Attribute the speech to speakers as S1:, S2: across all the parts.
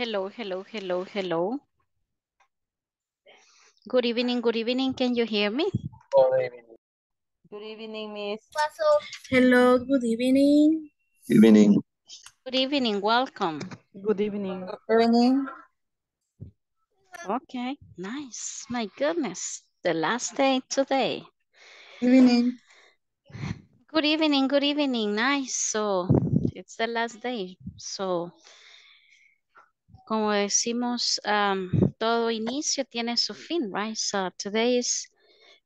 S1: Hello, hello, hello,
S2: hello. Good evening, good evening. Can you hear me?
S1: Good evening. Good evening, Miss. Hello, good evening. Good Evening. Good evening, welcome. Good evening. Good evening.
S2: Okay, nice. My goodness, the last day today. Good evening. Good evening, good evening. Nice. So it's the last day. So como decimos, um, todo inicio tiene su fin, right? So today is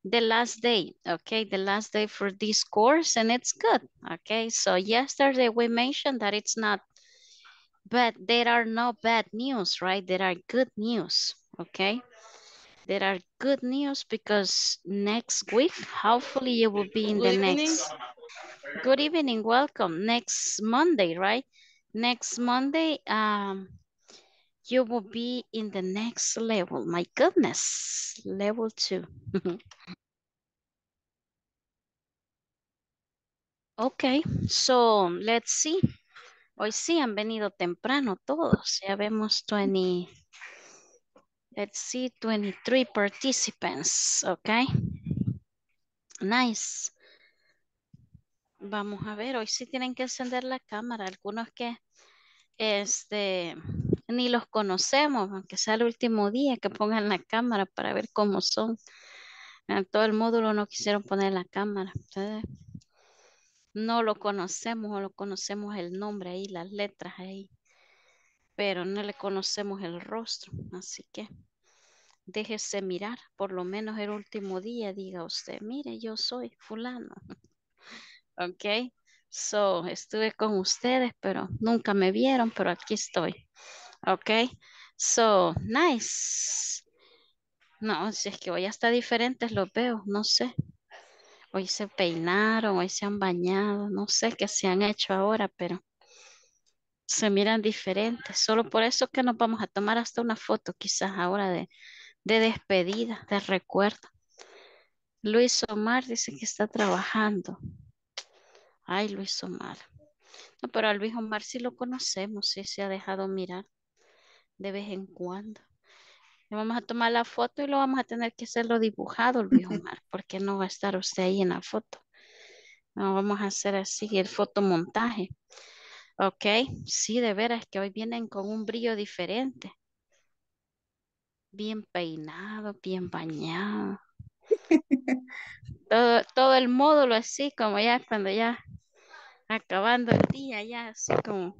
S2: the last day, okay? The last day for this course and it's good, okay? So yesterday we mentioned that it's not but there are no bad news, right? There are good news, okay? There are good news because next week, hopefully you will be in good the evening. next. Good evening, welcome. Next Monday, right? Next Monday, um, you will be in the next level. My goodness, level two. ok, so let's see. Hoy sí han venido temprano todos. Ya vemos 20, let's see, 23 participants. Ok. Nice. Vamos a ver, hoy sí tienen que encender la cámara. Algunos que este ni los conocemos, aunque sea el último día que pongan la cámara para ver cómo son. En todo el módulo no quisieron poner la cámara. no lo conocemos o lo conocemos el nombre ahí, las letras ahí, pero no le conocemos el rostro. Así que déjese mirar, por lo menos el último día diga usted, mire, yo soy fulano. ok, so estuve con ustedes, pero nunca me vieron, pero aquí estoy. Okay, so nice. No, si es que hoy hasta diferentes los veo, no sé. Hoy se peinaron, hoy se han bañado, no sé qué se han hecho ahora, pero se miran diferentes. Solo por eso que nos vamos a tomar hasta una foto quizás ahora de, de despedida, de recuerdo. Luis Omar dice que está trabajando. Ay, Luis Omar. No, pero a Luis Omar sí lo conocemos, sí se ha dejado mirar de vez en cuando. vamos a tomar la foto y lo vamos a tener que hacerlo dibujado, Luis Omar, porque no va a estar usted ahí en la foto. No, vamos a hacer así el fotomontaje. Ok, sí, de veras que hoy vienen con un brillo diferente. Bien peinado, bien bañado. todo, todo el módulo así, como ya cuando ya acabando el día, ya así como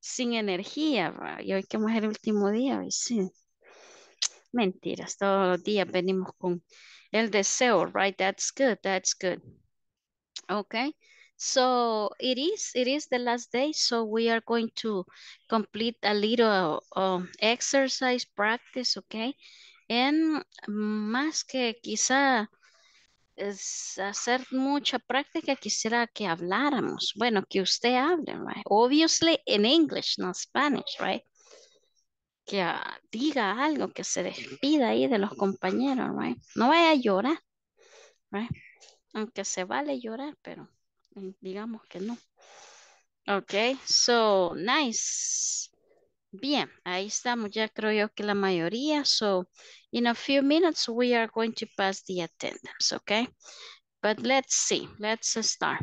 S2: sin energía, y hoy que es el último día, Mentiras, todos los días venimos con el deseo, right? That's good, that's good. Okay, so it is, it is the last day, so we are going to complete a little um exercise practice, okay? And más que quizá es hacer mucha práctica, quisiera que habláramos. Bueno, que usted hable, right? Obviously in English, not Spanish, right? Que ah, diga algo, que se despida ahí de los compañeros, right? No vaya a llorar, right? Aunque se vale llorar, pero mm, digamos que no. Okay, so nice. Bien, ahí estamos. Ya creo yo que la mayoría. So, in a few minutes, we are going to pass the attendance, okay? But let's see. Let's start.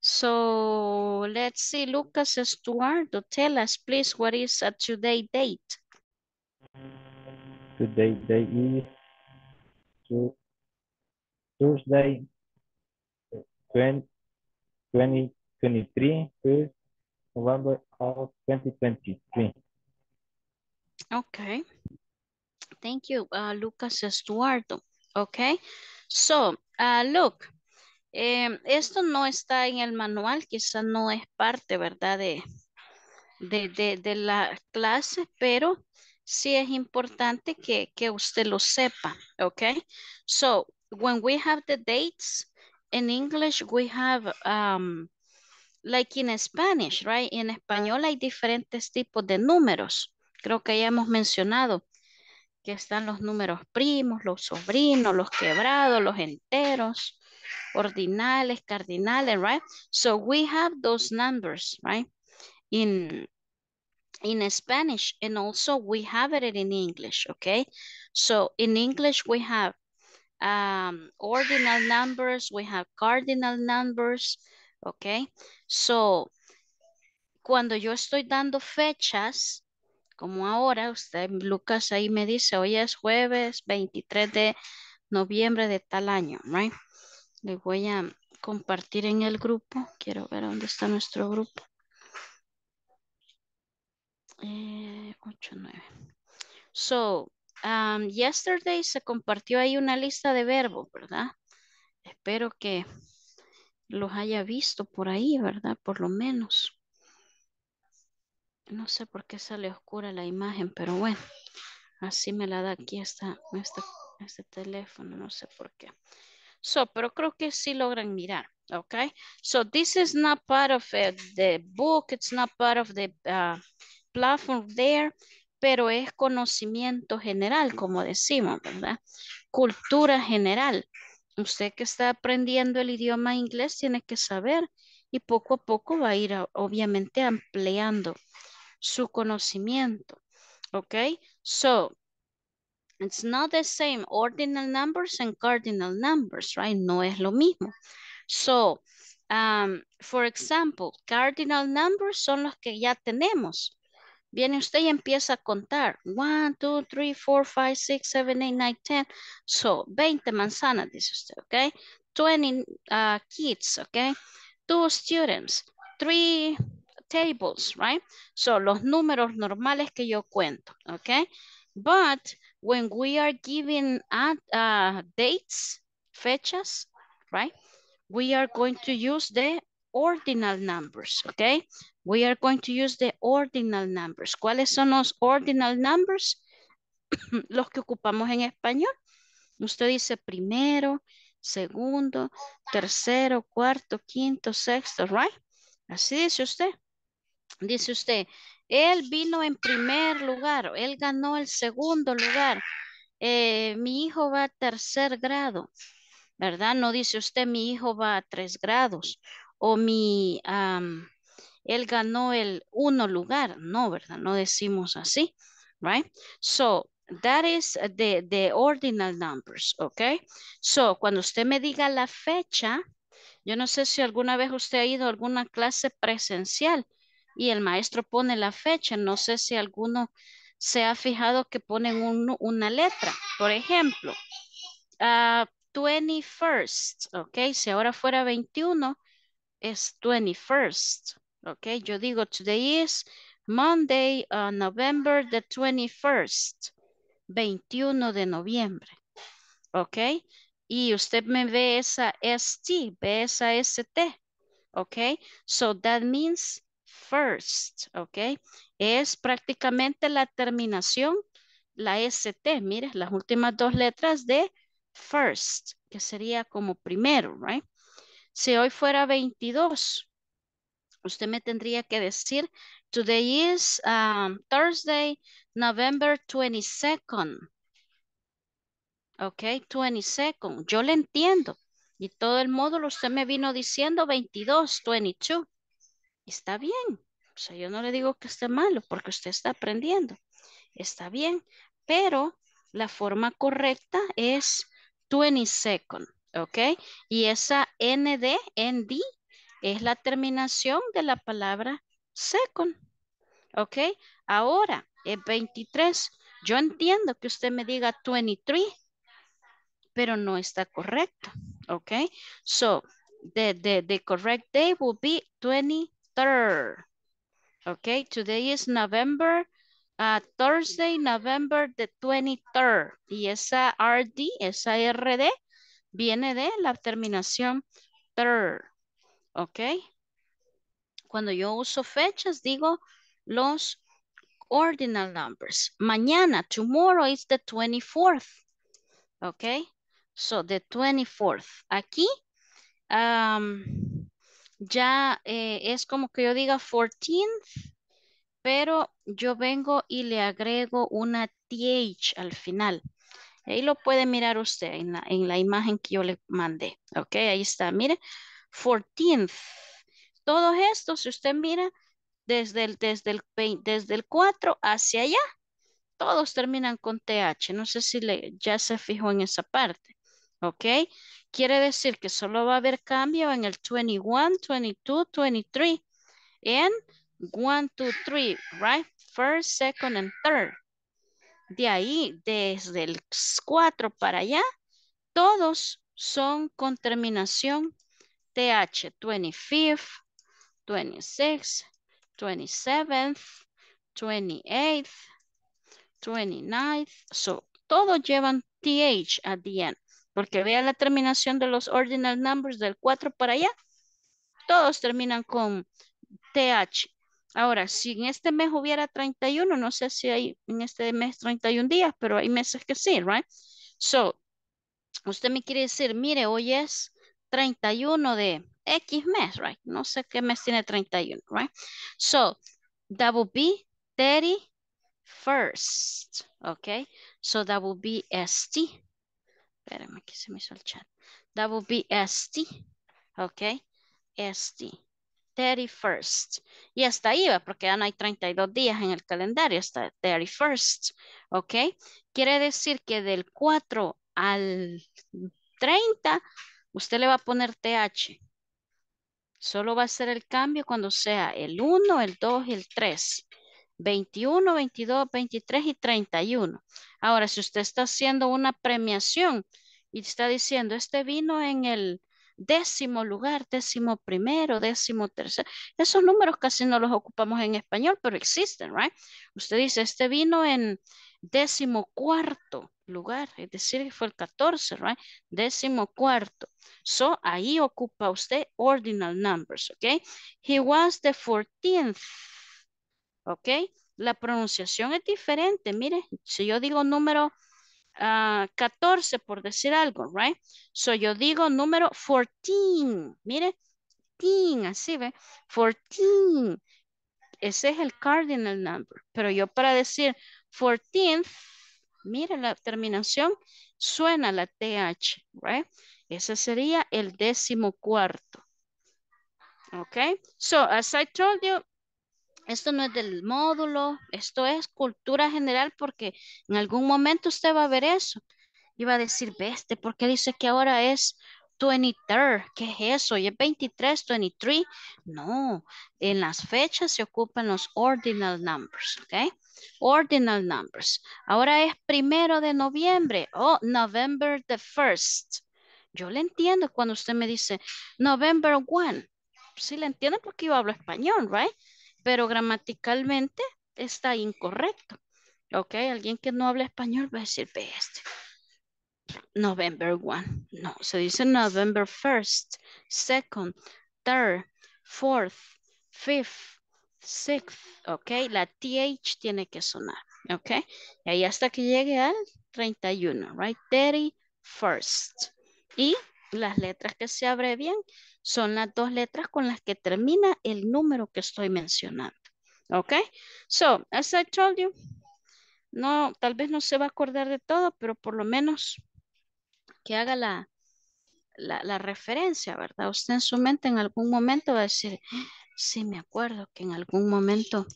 S2: So, let's see. Lucas Stuart, tell us, please, what is a today date?
S1: Today date is Tuesday, 20, 2023, November of 2023. Okay.
S2: Thank you, uh, Lucas Estuardo. Okay. So, uh, look, em, esto no está en el manual, quizás no es parte, ¿verdad? De, de, la clase, pero sí es importante que, usted lo sepa, okay? So, when we have the dates, in English we have... Um, like in Spanish, right? En español hay diferentes tipos de números creo que ya hemos mencionado que están los números primos, los sobrinos, los quebrados, los enteros, ordinales, cardinales, right? So we have those numbers, right? In in Spanish and also we have it in English, okay? So in English we have um, ordinal numbers, we have cardinal numbers, okay? So cuando yo estoy dando fechas, como ahora, usted, Lucas, ahí me dice, hoy es jueves 23 de noviembre de tal año, right? Le voy a compartir en el grupo. Quiero ver dónde está nuestro grupo. 8, eh, 9. So, um, yesterday se compartió ahí una lista de verbos, ¿verdad? Espero que los haya visto por ahí, ¿verdad? Por lo menos. No sé por qué sale oscura la imagen, pero bueno, así me la da aquí está este teléfono, no sé por qué. So, pero creo que sí logran mirar, okay? So, this is not part of eh, the book, it's not part of the uh, platform there, pero es conocimiento general, como decimos, ¿verdad? Cultura general. Usted que está aprendiendo el idioma inglés tiene que saber y poco a poco va a ir, obviamente, ampliando su conocimiento. Okay, so it's not the same ordinal numbers and cardinal numbers, right? No es lo mismo. So, um, for example, cardinal numbers son los que ya tenemos. Viene usted y empieza a contar. 1, 2, 3, 4, 5, 6, 7, 8, 9, 10. So, 20 manzanas, dice usted, okay? 20 uh, kids, okay? 2 students, 3 tables, right? So, los números normales que yo cuento, okay? But when we are giving uh, dates, fechas, right? We are going to use the ordinal numbers, okay? We are going to use the ordinal numbers. ¿Cuáles son los ordinal numbers? los que ocupamos en español. Usted dice primero, segundo, tercero, cuarto, quinto, sexto, right? Así dice usted. Dice usted, él vino en primer lugar, él ganó el segundo lugar, eh, mi hijo va a tercer grado, ¿verdad? No dice usted, mi hijo va a tres grados o mi, él ganó el uno lugar, no, ¿verdad? No decimos así, right? So, That is the, the, ordinal numbers, okay So, cuando usted me diga la fecha, yo no sé si alguna vez usted ha ido a alguna clase presencial y el maestro pone la fecha. No sé si alguno se ha fijado que ponen una letra. Por ejemplo, 21st, ah, ¿ok? Si ahora fuera 21, es 21st, ¿ok? Yo digo, today is Monday, uh, November the 21st, 21 de noviembre, ¿ok? Y usted me ve esa ST, ve esa ST, ¿ok? So that means first, ¿ok? Es prácticamente la terminación, la ST, mire, las últimas dos letras de first, que sería como primero, right? Si hoy fuera 22, usted me tendría que decir, today is um, Thursday, November 22nd. Ok, 22nd. Yo le entiendo. Y todo el módulo usted me vino diciendo 22, 22 está bien. O sea, yo no le digo que esté malo porque usted está aprendiendo. Está bien, pero la forma correcta es 22 second, ¿ok? Y esa ND, ND, es la terminación de la palabra second, ¿ok? Ahora es 23. Yo entiendo que usted me diga 23, pero no está correcto, ¿ok? So, the, correct day will be twenty... Ok, Okay, today is November, uh, Thursday, November the 23rd. Y esa RD, esa RD, viene de la terminación third. Ok. Cuando yo uso fechas, digo los ordinal numbers. Mañana, tomorrow is the 24th. Ok. So, the 24th. Aquí, um, ya eh, es como que yo diga 14 pero yo vengo y le agrego una th al final. Ahí lo puede mirar usted en la, imagen que yo le mandé. Ok, ahí está, mire, 14th. Todo esto, si usted mira, desde el, desde el, desde el 4 hacia allá, todos terminan con TH. No sé si le, ya se fijó en esa parte. ¿Ok? Quiere decir que solo va a haber cambio en el 21, 22, 23. En 1, 2, 3, right? First, second, and third. De ahí, desde el 4 para allá, todos son con terminación TH. 25th, 26th, 27th, 28th, 29th. So, todos llevan TH at the end. Porque vea la terminación de los ordinal numbers del 4 para allá. Todos terminan con TH. Ahora, si en este mes hubiera 31, no sé si hay en este mes 31 días, pero hay meses que sí, right? So, usted me quiere decir, mire, hoy es 31 de X mes, right? No sé qué mes tiene 31, right? So, that will be 31 first, okay? So, that will be ST. Espérame, aquí se me hizo el chat. That would be ST. Ok. ST. 31st. Y hasta ahí va, porque ya no hay 32 días en el calendario, hasta 31st. Ok. Quiere decir que del 4 al 30, usted le va a poner TH. Solo va a ser el cambio cuando sea el 1, el 2 y el 3. 21, 22, 23 y 31. Ahora, si usted está haciendo una premiación y está diciendo, este vino en el décimo lugar, décimo primero, décimo tercero, esos números casi no los ocupamos en español, pero existen, ¿right? Usted dice, este vino en décimo cuarto lugar, es decir, fue el 14, ¿right? Décimo cuarto. So, ahí ocupa usted ordinal numbers, ¿ok? He was the 14th ¿ok? La pronunciación es diferente, mire, si yo digo número 14 ah, por decir algo, right? So yo digo número 14, mire, 14, así ve, 14. Ese es el cardinal number, pero yo para decir 14 mire la terminación, suena la TH, right? Ese sería el décimo cuarto. Okay, so as I told you, esto no es del módulo, esto es cultura general porque en algún momento usted va a ver eso. Y va a decir, veste, ¿por qué dice que ahora es 23? ¿Qué es eso? ¿Y es 23, 23? No, en las fechas se ocupan los ordinal numbers, ¿ok? Ordinal numbers. Ahora es primero de noviembre, o oh, November the first. Yo le entiendo cuando usted me dice November one. Sí le entiendo porque yo hablo español, right? pero gramaticalmente está incorrecto. ¿Ok? Alguien que no habla español va a decir, este, November 1. No, se dice November 1st, 2nd, 3rd, 4th, 5th, 6th. ¿Ok? La TH tiene que sonar. ¿Ok? Y ahí hasta que llegue al 31, right? 31st. Y las letras que se abrevian son las dos letras con las que termina el número que estoy mencionando. ¿Ok? So, as I told you, no, tal vez no se va a acordar de todo, pero por lo menos que haga la, la referencia, ¿verdad? Usted en su mente en algún momento va a decir, sí, me acuerdo que en algún momento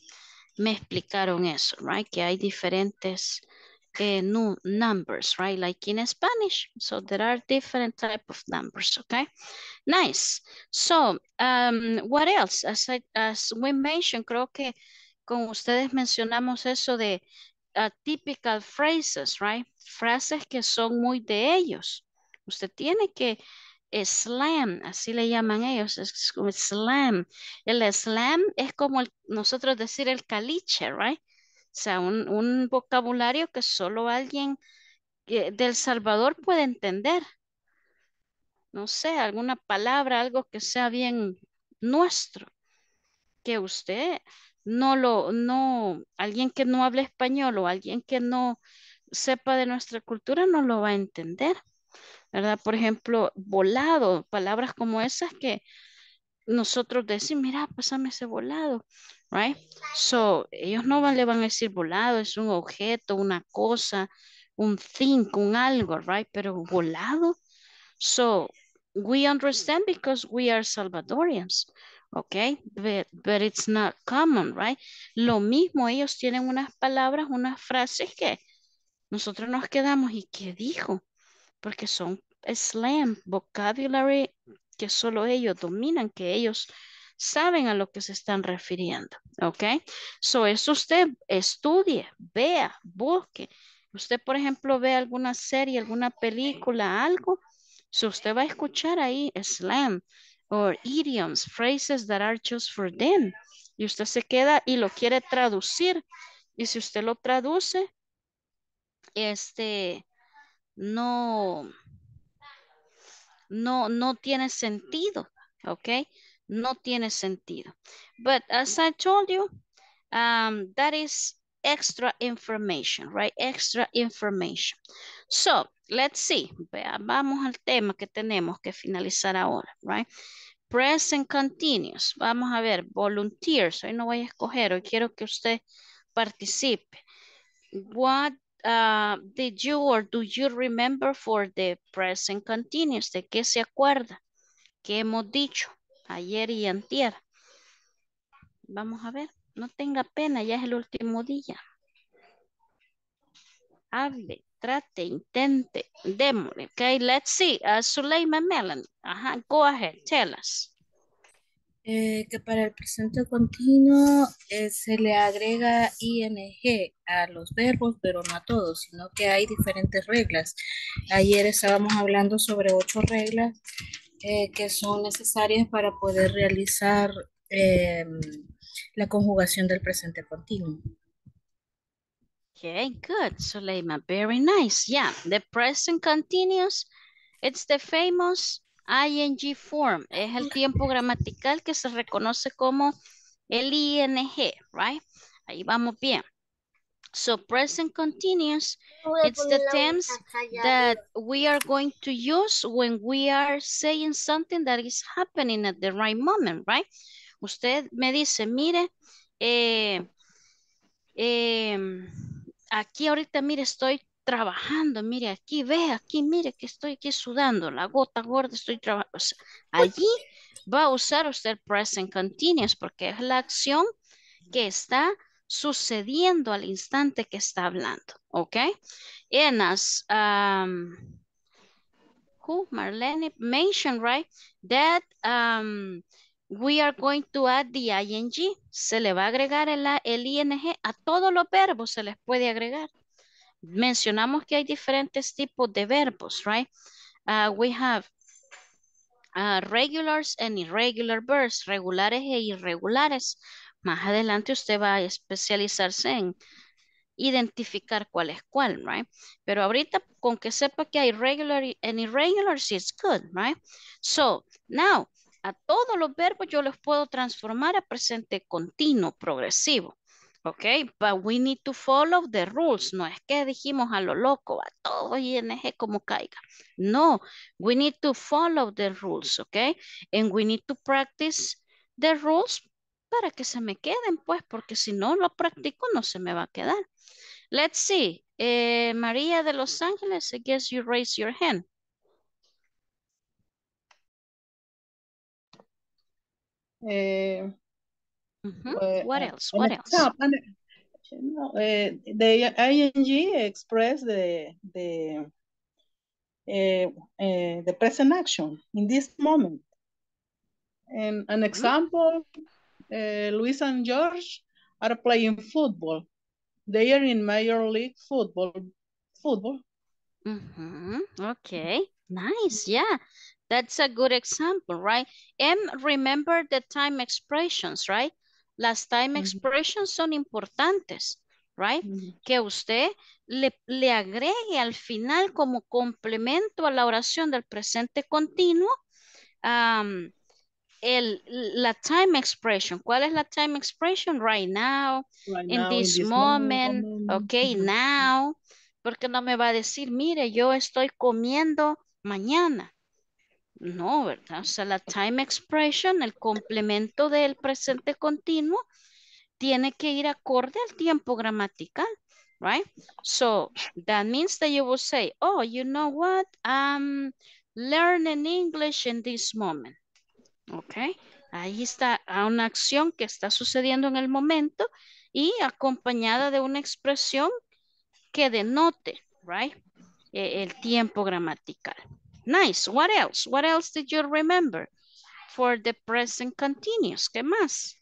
S2: me explicaron eso, ¿right? Que hay diferentes new numbers, right? Like in Spanish. So there are different type of numbers, okay? Nice. So, um, what else? As, I, as we mentioned, creo que con ustedes mencionamos eso de uh, typical phrases, right? Frases que son muy de ellos. Usted tiene que slam, así le llaman ellos, slam. El slam es como nosotros decir el caliche, right? O sea, un, vocabulario que solo alguien del Salvador puede entender. No sé, alguna palabra, algo que sea bien nuestro, que usted no lo, no, alguien que no hable español o alguien que no sepa de nuestra cultura no lo va a entender, ¿verdad? Por ejemplo, volado, palabras como esas que nosotros decimos, mira, pásame ese volado right? So, ellos no le van a decir volado, es un objeto, una cosa, un thing, un algo, right? Pero volado. So, we understand because we are Salvadorians, okay? But, but it's not common, right? Lo mismo, ellos tienen unas palabras, unas frases que nosotros nos quedamos, ¿y qué dijo? Porque son slang, vocabulary que solo ellos dominan, que ellos saben a lo que se están refiriendo, ¿ok? So, eso usted estudie, vea, busque. Usted, por ejemplo, ve alguna serie, alguna película, algo, Si usted va a escuchar ahí slam or idioms, phrases that are just for them. Y usted se queda y lo quiere traducir. Y si usted lo traduce, este, no, no, no tiene sentido, ¿ok? no tiene sentido. But as I told you, um, that is extra information, right? Extra information. So, let's see. Vamos al tema que tenemos que finalizar ahora, right? Present continuous. Vamos a ver, volunteers. Hoy no voy a escoger, hoy quiero que usted participe. What uh, did you or do you remember for the present continuous? ¿De qué se acuerda? ¿Qué hemos dicho? ayer y antier. Vamos a ver, no tenga pena, ya es el último día. Hable, trate, intente, démosle. ¿ok? let's see. Uh, Melan. ajá, go ahead, tell us.
S1: Eh, que para el presente continuo eh, se le agrega ing a los verbos, pero no a todos, sino que hay diferentes reglas. Ayer estábamos hablando sobre ocho reglas eh, que son necesarias para poder realizar em, la conjugación del presente continuo. Okay, good, Suleyma,
S2: Very nice. Yeah, the present continuous, it's the famous ing form. Es el tiempo gramatical que se reconoce como el ing, right? Ahí vamos bien. So present continuous, it's the tense that we are going to use when we are saying something that is happening at the right moment, right? Usted me dice, mire, eh, em, aquí ahorita, mire, estoy trabajando, mire, aquí, ve, aquí, mire, que estoy aquí sudando, la gota gorda, estoy trabajando. allí va a usar usted present continuous porque es la acción que está sucediendo al instante que está hablando, ¿ok? En as, um, who, Marlene mentioned, right, that um, we are going to add the ing. Se le va a agregar el, ing a todos los verbos, se les puede agregar. Mencionamos que hay diferentes tipos de verbos, right? Uh, we have uh, regulars and irregular verbs, regulares e irregulares. Más adelante usted va a especializarse en identificar cuál es cuál, right? Pero ahorita con que sepa que hay regular and irregular, it's good, right? So, now, a todos los verbos yo los puedo transformar a presente continuo, progresivo. Ok, but we need to follow the rules. No es que dijimos a lo loco, a todo ING como caiga. No, we need to follow the rules, ok? And we need to practice the rules para que se me queden, pues, porque si no lo practico, no se me va a quedar. Let's see. Eh, María de Los Ángeles, I guess you raise your hand.
S1: Eh, pues, eh, what else? What else? no, the ING express the, present action in this moment. And an example, eh, Luis and George are playing football. They are in Major League Football. Football. Mm Okay, nice. Yeah, that's
S2: a good example, right? And remember the time expressions, right? Las time mm-hmm. expressions son importantes, right? Mm-hmm. Que usted le, agregue al final como complemento a la oración del presente continuo el, la time expression. ¿Cuál es la time expression? Right now,
S1: in, this
S2: moment, okay ok, now. Porque no me va a decir, mire, yo estoy comiendo mañana. No, ¿verdad? O sea, la time expression, el complemento del presente continuo, tiene que ir acorde al tiempo gramatical, right? So, that means that you will say, oh, you know what? I'm learning English in this moment. ¿Ok? Ahí está una acción que está sucediendo en el momento y acompañada de una expresión que denote, right? E, el tiempo gramatical. Nice. What else? What else did you remember for the present continuous? ¿Qué más?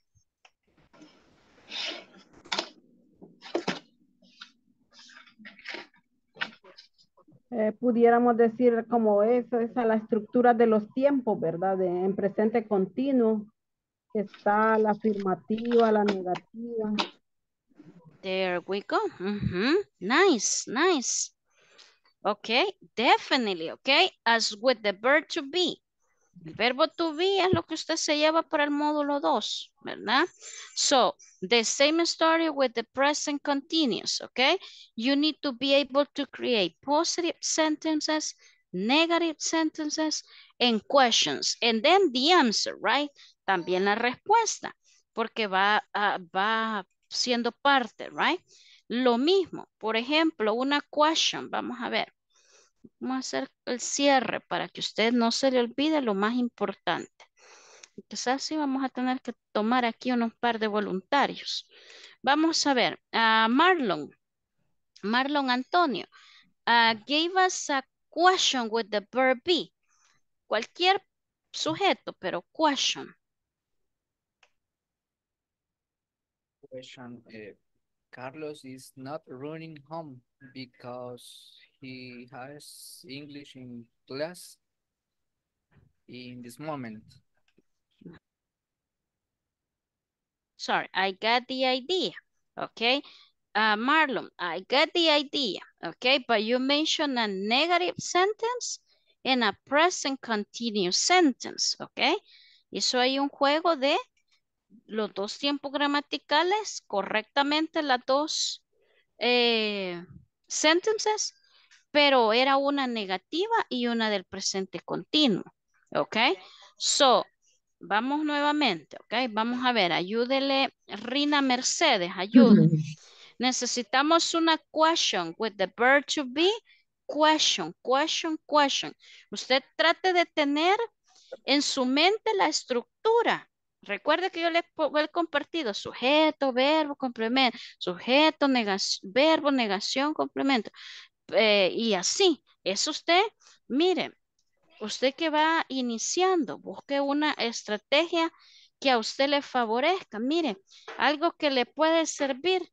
S1: Eh, pudiéramos decir como eso, es a la estructura de los tiempos, ¿verdad? en presente continuo está la afirmativa, la negativa.
S2: There we go.
S1: Nice,
S2: nice. Okay, definitely, okay? As with the verb to be. El verbo to be es lo que usted se lleva para el módulo 2, ¿verdad? So, the same story with the present continuous, okay? You need to be able to create positive sentences, negative sentences, and questions. And then the answer, right? También la respuesta, porque va, ah, va siendo parte, right? Lo mismo, por ejemplo, una question, vamos a ver. Vamos a hacer el cierre para que usted no se le olvide lo más importante. Quizás sí vamos a tener que tomar aquí unos par de voluntarios. Vamos a ver, a Marlon, Marlon Antonio, gave us a question with the verb be. Cualquier sujeto, pero question. Question, eh, Carlos is not running home because he has English in class
S1: in this moment.
S2: Sorry, I got the idea, okay? Uh, Marlon, I got the idea, okay? But you mentioned a negative sentence and a present continuous sentence, okay? Eso hay un juego de los dos tiempos gramaticales correctamente las dos eh, sentences pero era una negativa y una del presente continuo. ¿Ok? So, vamos nuevamente, ¿ok? Vamos a ver, ayúdele Rina Mercedes, ayúdele. Necesitamos una question with the verb to be, question, question, question. Usted trate de tener en su mente la estructura. Recuerde que yo le he compartido sujeto, verbo, complemento, sujeto, negación, verbo, negación, complemento. Eh, y así. Es usted, mire, usted que va iniciando, busque una estrategia que a usted le favorezca. Mire, algo que le puede servir.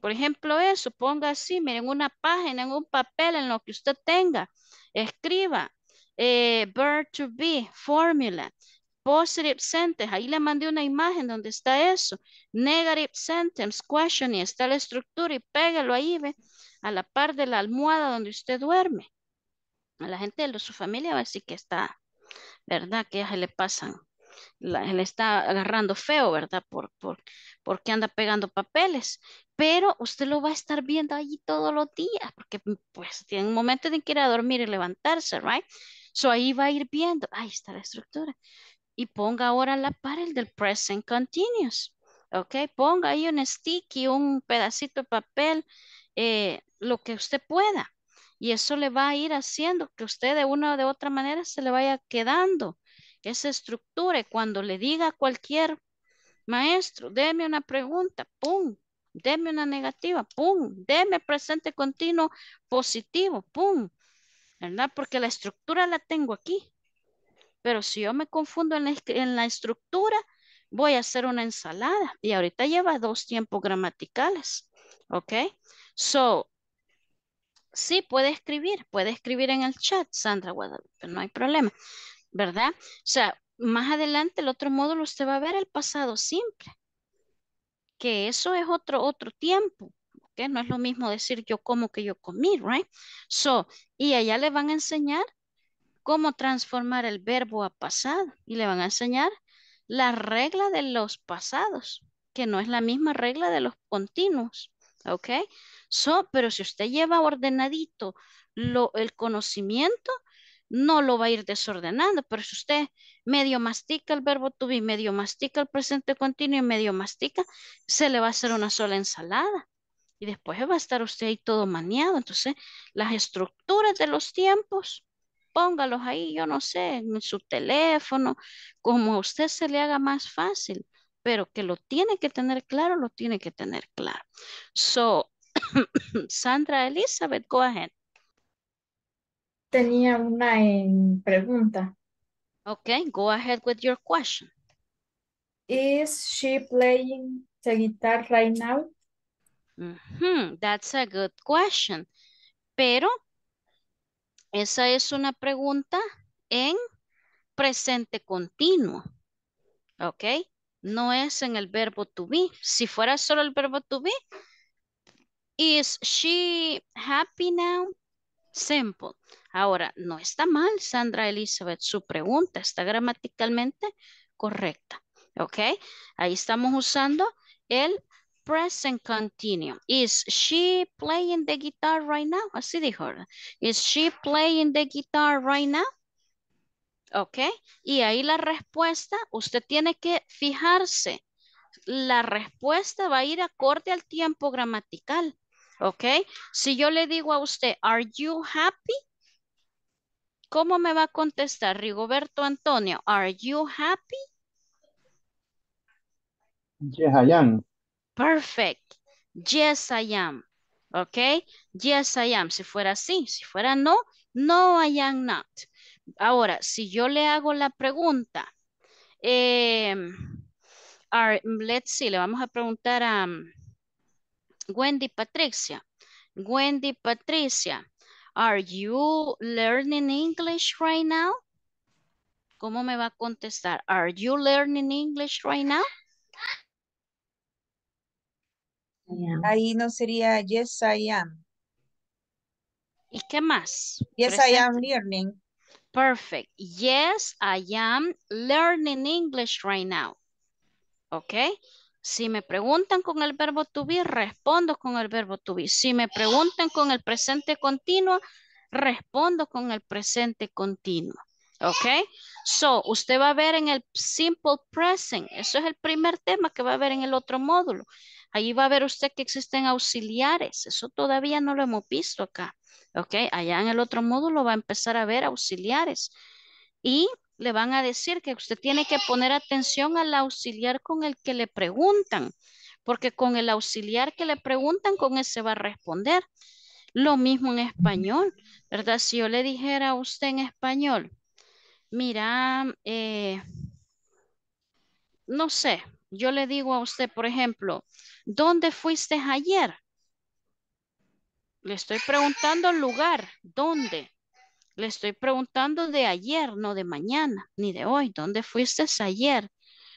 S2: Por ejemplo, eso, ponga así, miren, una página, en un papel, en lo que usted tenga. Escriba, eh, to be, formula, positive sentence. Ahí le mandé una imagen donde está eso. Negative sentence, question, y está la estructura y pégalo ahí, ve a la par de la almohada donde usted duerme. A la gente de su familia va a decir que está, ¿verdad? Que ya se le pasan, le está agarrando feo, ¿verdad? Por, por, porque anda pegando papeles. Pero usted lo va a estar viendo allí todos los días, porque pues tiene un momento de que ir a dormir y levantarse, ¿right? So ahí va a ir viendo, ahí está la estructura. Y ponga ahora la par el del present continuous. ¿ok? Ponga ahí un sticky, un pedacito de papel eh, lo que usted pueda. Y eso le va a ir haciendo que usted de una o de otra manera se le vaya quedando esa estructura. Y cuando le diga a cualquier maestro, deme una pregunta, pum, deme una negativa, pum, deme presente continuo positivo, pum, ¿verdad? Porque la estructura la tengo aquí. Pero si yo me confundo en la, en la estructura, voy a hacer una ensalada. Y ahorita lleva dos tiempos gramaticales, ¿ok? So, Sí, puede escribir, puede escribir en el chat, Sandra pero no hay problema, ¿verdad? O sea, más adelante el otro módulo usted va a ver el pasado simple, que eso es otro, otro tiempo, ¿ok? No es lo mismo decir yo como que yo comí, right? So, y allá le van a enseñar cómo transformar el verbo a pasado y le van a enseñar la regla de los pasados, que no es la misma regla de los continuos, ¿ok? So, pero si usted lleva ordenadito lo, el conocimiento, no lo va a ir desordenando, pero si usted medio mastica el verbo to be, medio mastica el presente continuo y medio mastica, se le va a hacer una sola ensalada. Y después va a estar usted ahí todo maniado. Entonces, las estructuras de los tiempos, póngalos ahí, yo no sé, en su teléfono, como a usted se le haga más fácil, pero que lo tiene que tener claro, lo tiene que tener claro. So, Sandra Elizabeth, go ahead. Tenía una en pregunta. Okay, go ahead with your question. Is she playing the guitar right now? that's a good question. Pero esa es una pregunta en presente continuo. ¿Ok? No es en el verbo to be. Si fuera solo el verbo to be, Is she happy now? Simple. Ahora, no está mal, Sandra Elizabeth. Su pregunta está gramaticalmente correcta. ¿Ok? Ahí estamos usando el present continuum. Is she playing the guitar right now? Así dijo. Is she playing the guitar right now? ¿Ok? Y ahí la respuesta, usted tiene que fijarse. La respuesta va a ir acorde al tiempo gramatical. ¿Ok? Si yo le digo a usted, are you happy? ¿Cómo me va a contestar Rigoberto Antonio? Are you happy?
S1: Yes, I am.
S2: Perfect. Yes, I am. ¿Ok? Yes, I am. Si fuera sí, si fuera no, no, I am not. Ahora, si yo le hago la pregunta, em, let's see, le vamos a preguntar a... Wendy Patricia. Wendy Patricia, are you learning English right now? ¿Cómo me va a contestar? Are you learning English right now? Ahí no sería yes I am. ¿Y qué más? Yes I am learning. Perfect. Yes, I am learning English right now. Okay. Si me preguntan con el verbo to be, respondo con el verbo to be. Si me preguntan con el presente continuo, respondo con el presente continuo. ¿Ok? So, usted va a ver en el simple present. Eso es el primer tema que va a ver en el otro módulo. Ahí va a ver usted que existen auxiliares. Eso todavía no lo hemos visto acá. ¿Ok? Allá en el otro módulo va a empezar a ver auxiliares. Y le van a decir que usted tiene que poner atención al auxiliar con el que le preguntan, porque con el auxiliar que le preguntan, con ese va a responder. Lo mismo en español, ¿verdad? Si yo le dijera a usted en español, mira, eh, no sé, yo le digo a usted, por ejemplo, ¿dónde fuiste ayer? Le estoy preguntando el lugar, ¿dónde? Le estoy preguntando de ayer, no de mañana, ni de hoy. ¿Dónde fuiste ayer?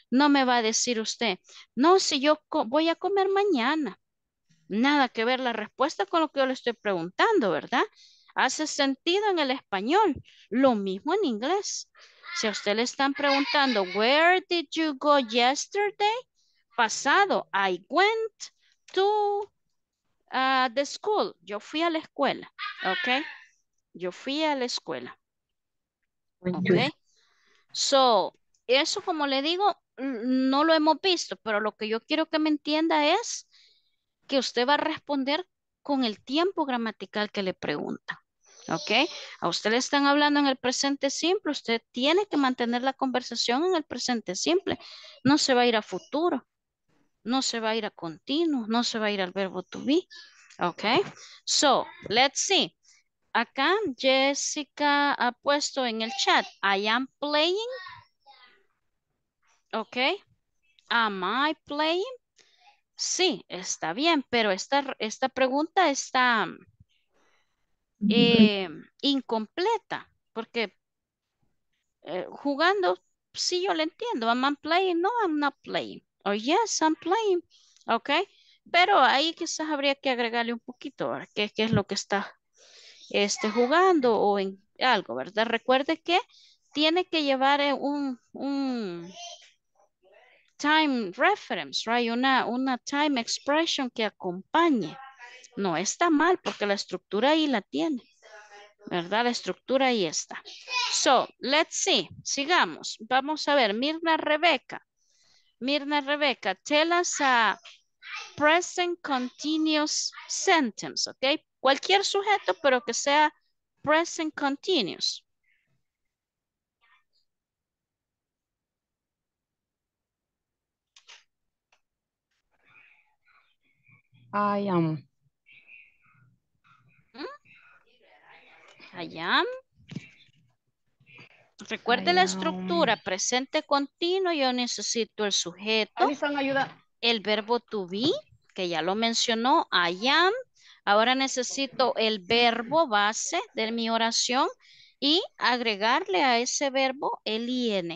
S2: No me va a decir usted, no, si yo voy a comer mañana. Nada que ver la respuesta con lo que yo le estoy preguntando, ¿verdad? Hace sentido en el español, lo mismo en inglés. Si a usted le están preguntando, where did you go yesterday? Pasado, I went to uh, the school. Yo fui a la escuela, ¿ok? Yo fui a la escuela. Okay. So, eso como le digo, no lo hemos visto, pero lo que yo quiero que me entienda es que usted va a responder con el tiempo gramatical que le pregunta. ¿Ok? A usted le están hablando en el presente simple, usted tiene que mantener la conversación en el presente simple. No se va a ir a futuro, no se va a ir a continuo, no se va a ir al verbo to be. ¿Ok? So, let's see. Acá Jessica ha puesto en el chat, I am playing. Ok. Am I playing? Sí, está bien, pero esta, esta pregunta está eh, incompleta, porque eh, jugando, sí yo le entiendo, am I playing? No, I'm not playing. Oh, yes, I'm playing. Ok, pero ahí quizás habría que agregarle un poquito, ¿qué, qué es lo que está esté jugando o en algo, ¿verdad? Recuerde que tiene que llevar eh, un, time reference, right? Una, una time expression que acompañe. No está mal porque la estructura ahí la tiene. ¿Verdad? La estructura ahí está. So, let's see. Sigamos. Vamos a ver. Mirna Rebeca. Mirna Rebeca, tell us a present continuous sentence, okay? Cualquier sujeto, pero que sea present continuous.
S1: I am. Hmm.
S2: I am. Recuerde la estructura presente continuo. Yo necesito el sujeto. El verbo to be, que ya lo mencionó. I am. Ahora necesito el verbo base de mi oración y agregarle a ese verbo el ing.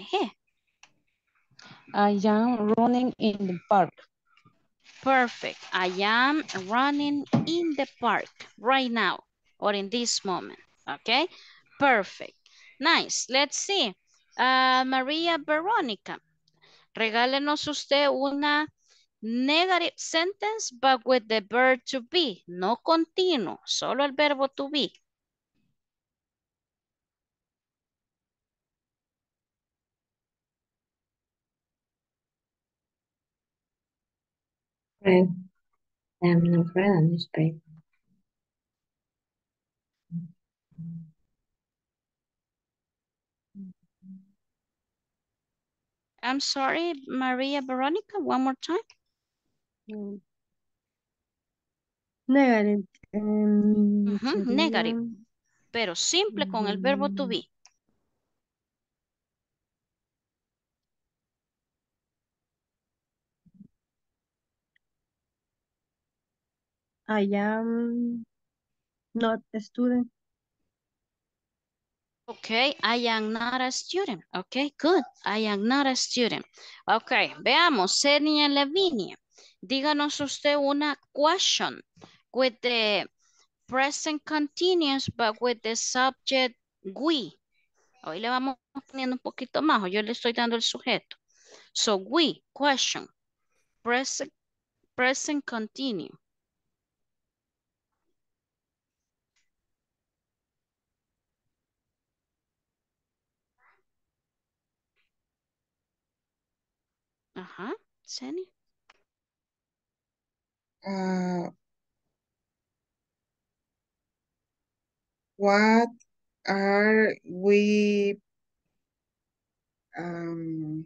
S1: I am running in the park.
S2: Perfect. I am running in the park right now or in this moment. Okay. Perfect. Nice. Let's see. Ah, María Verónica, regálenos usted una negative sentence, but with the verb to be, no continuo, solo el verbo to be.
S1: I am not read a newspaper.
S2: I'm sorry, Maria Veronica, one more time. Em, Negative. Em, pero simple con el verbo to mm. be.
S1: I am not a
S2: student. Okay, I am not a student. Okay, good. I am not a student. Okay, veamos. Senia Lavinia díganos usted una question with the present continuous, but with the subject we. Hoy le vamos poniendo un poquito más, yo le estoy dando el sujeto. So we, question, present, present continuous.
S1: Ajá, Ah, what are we um,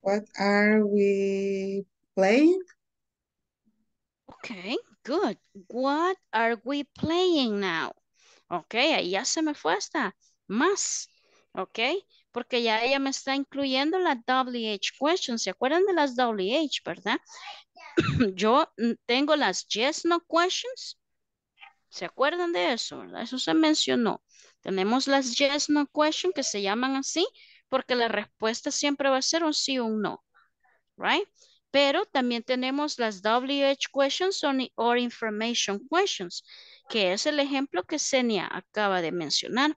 S1: what are we playing?
S2: Okay, good. What are we playing now? Okay, ahí ya se me fue hasta más. okay, porque ya ella me está incluyendo la WH question. ¿Se acuerdan de las WH, verdad? yo tengo las yes, no questions. ¿Se acuerdan de eso? Eso se mencionó. Tenemos las yes, no questions que se llaman así porque la respuesta siempre va a ser un sí o un no. Right? Pero también tenemos las WH questions or information questions, que es el ejemplo que Senia acaba de mencionar.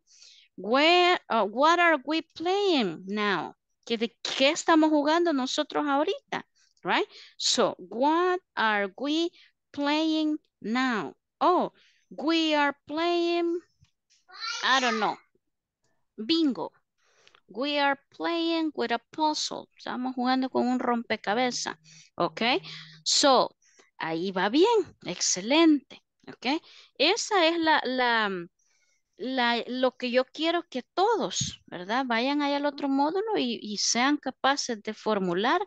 S2: Where, uh, what are we playing now? ¿Qué estamos jugando nosotros ahorita? right? So what are we playing now? Oh, we are playing, I don't know, bingo. We are playing with a puzzle. Estamos jugando con un rompecabezas. Ok. So, ahí va bien. Excelente. Ok. Esa es la, la, la, lo que yo quiero que todos, ¿verdad? Vayan ahí al otro módulo y, y sean capaces de formular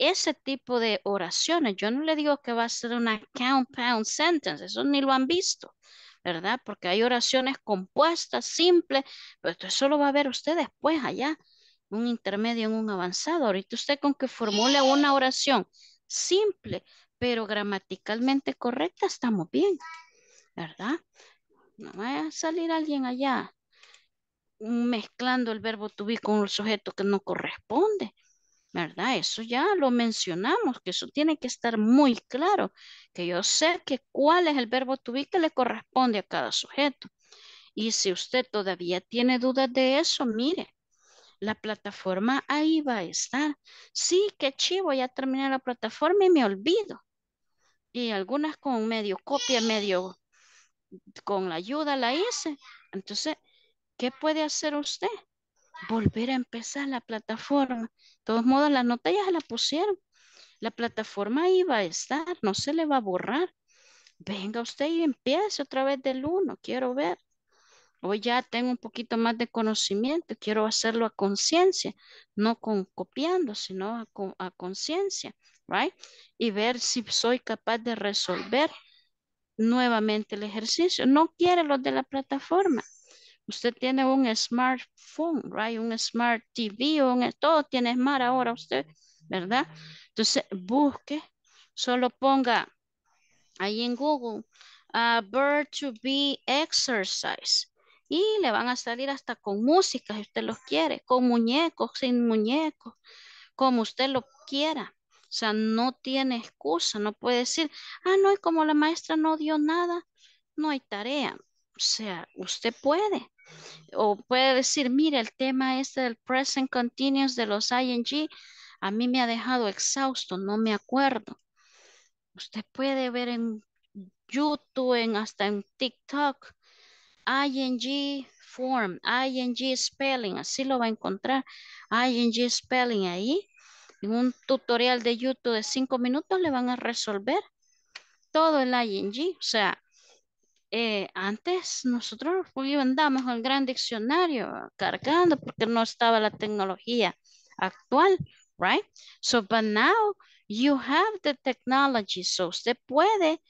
S2: ese tipo de oraciones. Yo no le digo que va a ser una compound sentence, eso ni lo han visto, ¿verdad? Porque hay oraciones compuestas, simples, pero eso lo va a ver usted después allá, un intermedio en un avanzado. Ahorita usted con que formule una oración simple, pero gramaticalmente correcta, estamos bien, ¿verdad? No va a salir alguien allá mezclando el verbo to be con un sujeto que no corresponde. ¿verdad? Eso ya lo mencionamos, que eso tiene que estar muy claro, que yo sé que cuál es el verbo to que le corresponde a cada sujeto. Y si usted todavía tiene dudas de eso, mire, la plataforma ahí va a estar. Sí, qué chivo, ya terminé la plataforma y me olvido. Y algunas con medio copia, medio con la ayuda la hice. Entonces, ¿qué puede hacer usted? volver a empezar la plataforma. De todos modos, las notas ya se la pusieron. La plataforma ahí va a estar, no se le va a borrar. Venga usted y empiece otra vez del uno, quiero ver. Hoy ya tengo un poquito más de conocimiento, quiero hacerlo a conciencia, no con copiando, sino a, conciencia, right? Y ver si soy capaz de resolver nuevamente el ejercicio. No quiere los de la plataforma. Usted tiene un smartphone, Un smart TV, todo tiene smart ahora usted, ¿verdad? Entonces, busque, solo ponga ahí en Google, a ah, bird to be exercise. Y le van a salir hasta con música, si usted los quiere, con muñecos, sin muñecos, como usted lo quiera. O sea, no tiene excusa, no puede decir, ah, no, y como la maestra no dio nada, no hay tarea. O sea, usted puede. O puede decir, mira, el tema este del present continuous de los ING a mí me ha dejado exhausto, no me acuerdo. Usted puede ver en YouTube, en, hasta en TikTok, ING form, ING spelling, así lo va a encontrar, ING spelling ahí. En un tutorial de YouTube de cinco minutos le van a resolver todo el ING, o sea, eh, antes nosotros andamos el gran diccionario cargando porque no estaba la tecnología actual, right? So, but now you have the technology, so usted puede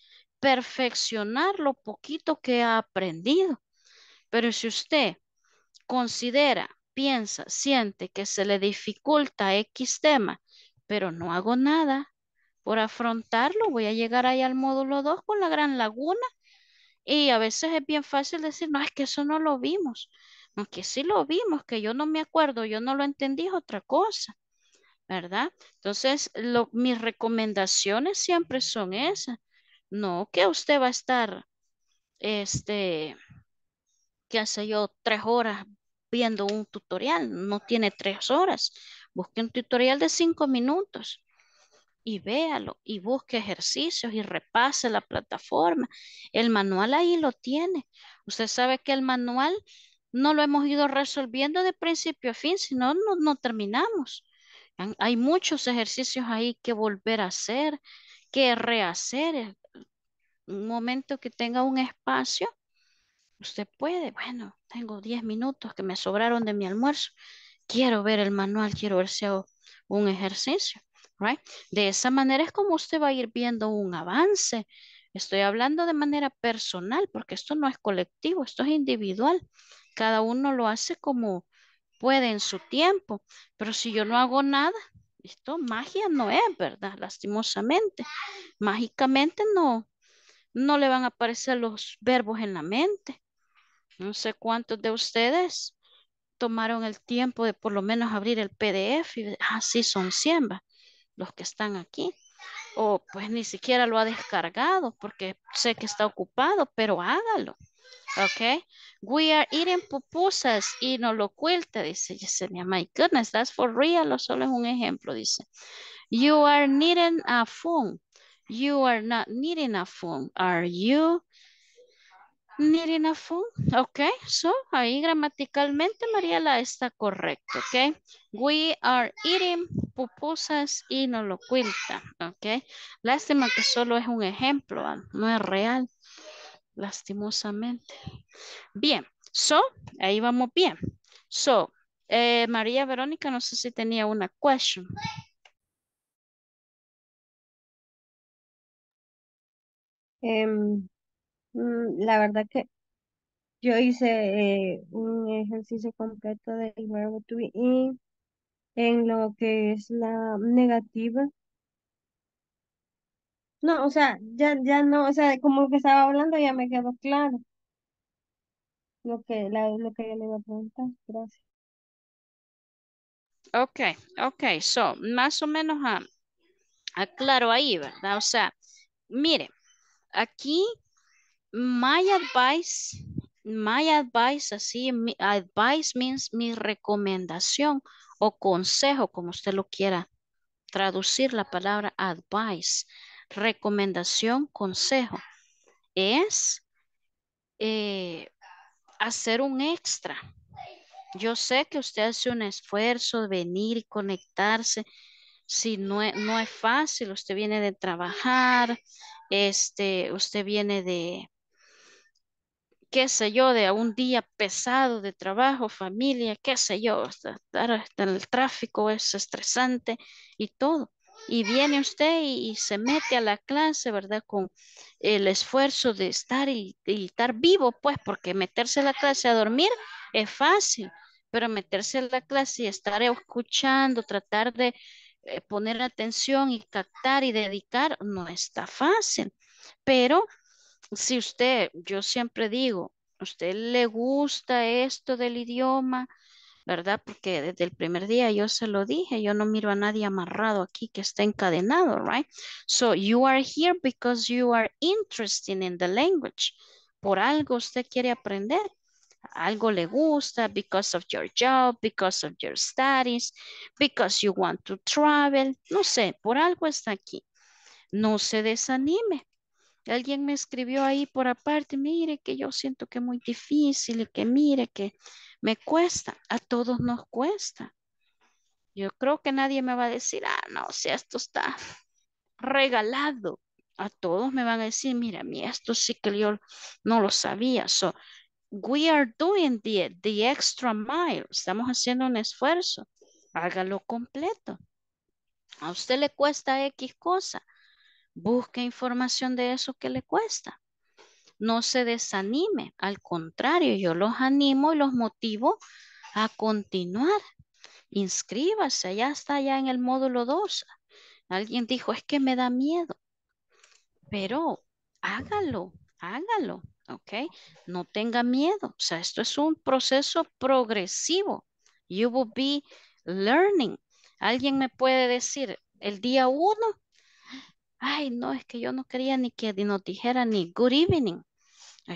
S2: perfeccionar lo poquito que ha aprendido. Pero si usted considera, piensa, siente que se le dificulta X tema, pero no hago nada por afrontarlo, voy a llegar ahí al módulo 2 con la gran laguna y a veces es bien fácil decir, no, es que eso no lo vimos. Aunque sí lo vimos, que yo no me acuerdo, yo no lo entendí, otra cosa. ¿Verdad? Entonces, lo, mis recomendaciones siempre son esas. No que usted va a estar, este, qué hace yo, tres horas viendo un tutorial. No tiene tres horas. Busque un tutorial de cinco minutos y véalo y busque ejercicios y repase la plataforma. El manual ahí lo tiene. Usted sabe que el manual no lo hemos ido resolviendo de principio a fin, sino no, no terminamos. Hay muchos ejercicios ahí que volver a hacer, que rehacer. Eh, un momento que tenga un espacio, usted puede, bueno, tengo 10 minutos que me sobraron de mi almuerzo, quiero ver el manual, quiero ver si hago un ejercicio right? De esa manera es como usted va a ir viendo un avance. Estoy hablando de manera personal porque esto no es colectivo, esto es individual. Cada uno lo hace como puede en su tiempo, pero si yo no hago nada, esto magia no es, ¿verdad? Lastimosamente, mágicamente no, no le van a aparecer los verbos en la mente. No sé cuántos de ustedes tomaron el tiempo de por lo menos abrir el PDF y así ah, son 100, los que están aquí. O pues ni siquiera lo ha descargado porque sé que está ocupado, pero hágalo. Ok. We are eating pupusas y no lo cuelta, dice Yesenia. My goodness, that's for real. O solo es un ejemplo, dice. You are needing a phone. You are not needing a phone. Are you? Nirina enough ok. So, ahí gramaticalmente la está correcto, ok. We are eating pupusas y no lo cuenta, ok. Lástima que solo es un ejemplo, ah, no es real, lastimosamente. Bien, so, ahí vamos bien. So, eh, María Verónica,
S1: no sé si tenía una question. Em, Mm, la verdad que yo hice eh, un ejercicio completo del verbo to be y en lo que es la negativa. No, o sea, ya, ya no, o sea, como que estaba hablando ya me quedó claro lo que, la, lo que yo le iba a preguntar. Gracias.
S2: Ok, ok, so, más o menos a aclaro ahí, ¿verdad? O sea, mire, aquí my advice, my advice, así, mi, advice means mi recomendación o consejo, como usted lo quiera traducir la palabra advice, recomendación, consejo, es eh, hacer un extra. Yo sé que usted hace un esfuerzo de venir y conectarse. Si no es, no es fácil, usted viene de trabajar, este, usted viene de, qué sé yo, de un día pesado de trabajo, familia, qué sé yo, estar en el tráfico es estresante y todo. Y viene usted y, se mete a la clase, ¿verdad? Con el esfuerzo de estar y, estar vivo, pues, porque meterse a la clase a dormir es fácil, pero meterse a la clase y estar escuchando, tratar de eh, poner atención y captar y dedicar no está fácil, pero si usted, yo siempre digo, usted le gusta esto del idioma, ¿verdad? Porque desde el primer día yo se lo dije, yo no miro a nadie amarrado aquí que está encadenado, right? So you are here because you are interested in the language. Por algo usted quiere aprender. Algo le gusta because of your job, because of your studies, because you want to travel. No sé, por algo está aquí. No se desanime. Alguien me escribió ahí por aparte, mire que yo siento que es muy difícil y que mire que me cuesta, a todos nos cuesta. Yo creo que nadie me va a decir, ah, no, si esto está regalado, a todos me van a decir, mira, mí esto sí que yo no lo sabía. So, we are doing the, the extra mile, estamos haciendo un esfuerzo, hágalo completo. A usted le cuesta X cosa, busque información de eso que le cuesta. No se desanime, al contrario, yo los animo y los motivo a continuar. Inscríbase, ya está ya en el módulo 2. Alguien dijo, es que me da miedo. Pero hágalo, hágalo, ¿ok? No tenga miedo. O sea, esto es un proceso progresivo. You will be learning. Alguien me puede decir, el día 1 ay, no, es que yo no quería ni que nos dijera ni good evening.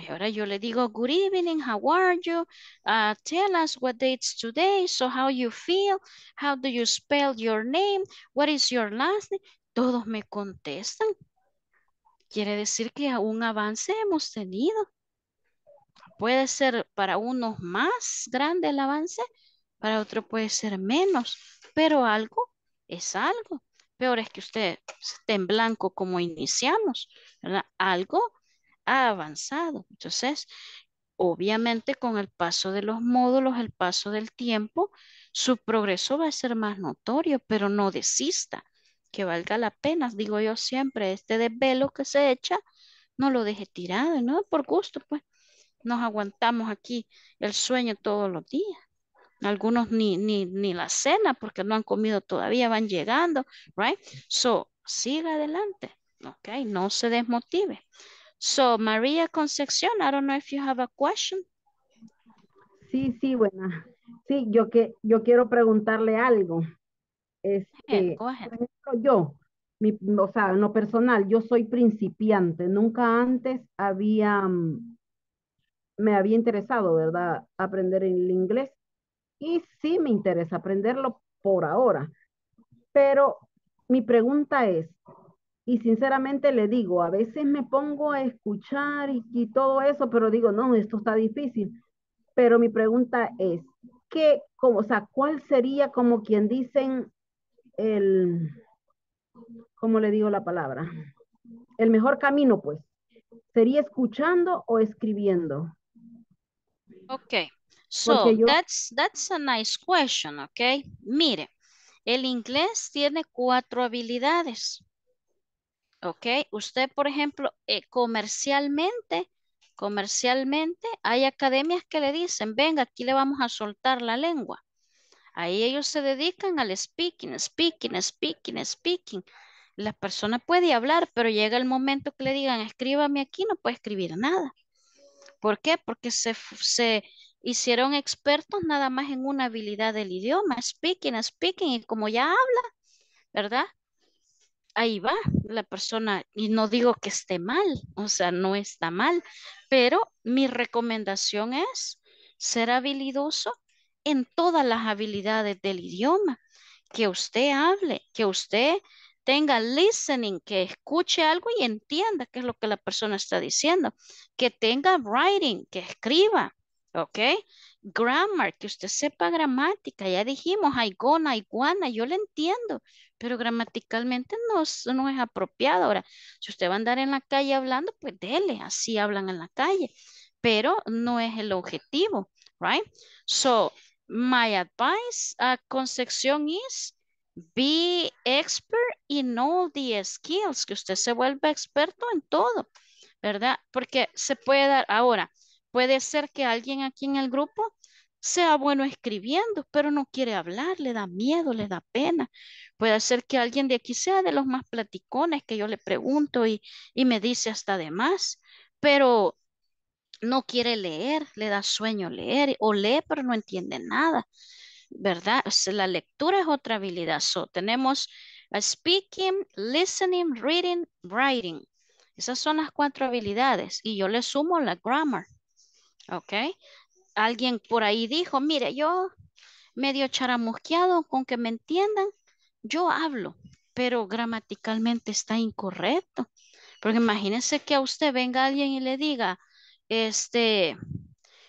S2: ahora yo le digo, good evening, how are you? Ah, tell us what date's today, so how you feel, how do you spell your name, what is your last name? Todos me contestan. Quiere decir que un avance hemos tenido. Puede ser para unos más grande el avance, para otro puede ser menos, pero algo es algo. Peor es que usted esté en blanco como iniciamos, ¿verdad? Algo ha avanzado. Entonces, obviamente con el paso de los módulos, el paso del tiempo, su progreso va a ser más notorio, pero no desista, que valga la pena. Digo yo siempre, este desvelo que se echa, no lo deje tirado, ¿no? Por gusto, pues. Nos aguantamos aquí el sueño todos los días. Algunos ni, ni, ni la cena porque no han comido todavía, van llegando, right? So, siga adelante, okay? No se desmotive. So, María Concepción, I don't know if you have a question.
S1: Sí, sí, buena. Sí, yo, que, yo quiero preguntarle algo. Este, yo, o sea, en lo personal, yo soy principiante. Nunca antes había, mm, me había interesado, ¿verdad?, aprender el inglés y sí me interesa aprenderlo por ahora. Pero mi pregunta es, y sinceramente le digo, a veces me pongo a escuchar y, todo eso, pero digo, no, esto está difícil. Pero mi pregunta es, ¿qué, como, sea, cuál sería como quien dicen el, ¿cómo le digo la palabra? El mejor camino, pues. ¿Sería escuchando o escribiendo? Ok. So,
S2: that's, that's a nice question, okay Mire, el inglés tiene cuatro habilidades. okay usted, por ejemplo, eh, comercialmente, comercialmente hay academias que le dicen, venga, aquí le vamos a soltar la lengua. Ahí ellos se dedican al speaking, speaking, speaking, speaking. La persona puede hablar, pero llega el momento que le digan, escríbame aquí, no puede escribir nada. ¿Por qué? Porque se, se, hicieron expertos nada más en una habilidad del idioma, speaking, speaking, y como ya habla, ¿verdad? Ahí va la persona, y no digo que esté mal, o sea, no está mal, pero mi recomendación es ser habilidoso en todas las habilidades del idioma, que usted hable, que usted tenga listening, que escuche algo y entienda qué es lo que la persona está diciendo, que tenga writing, que escriba, ¿Ok? Grammar, que usted sepa gramática. Ya dijimos, hay gona guana yo le entiendo, pero gramaticalmente no, no es apropiado. Ahora, si usted va a andar en la calle hablando, pues dele, así hablan en la calle, pero no es el objetivo, right? So, my advice a Concepción is be expert in all the skills, que usted se vuelva experto en todo, ¿verdad? Porque se puede dar ahora Puede ser que alguien aquí en el grupo sea bueno escribiendo, pero no quiere hablar, le da miedo, le da pena. Puede ser que alguien de aquí sea de los más platicones que yo le pregunto y, me dice hasta de más, pero no quiere leer, le da sueño leer o lee pero no entiende nada, ¿verdad? la lectura es otra habilidad. So, tenemos speaking, listening, reading, writing. Esas son las cuatro habilidades y yo le sumo la grammar. ¿Ok? Alguien por ahí dijo, mire, yo medio charamusqueado con que me entiendan, yo hablo, pero gramaticalmente está incorrecto. Porque imagínense que a usted venga alguien y le diga, este,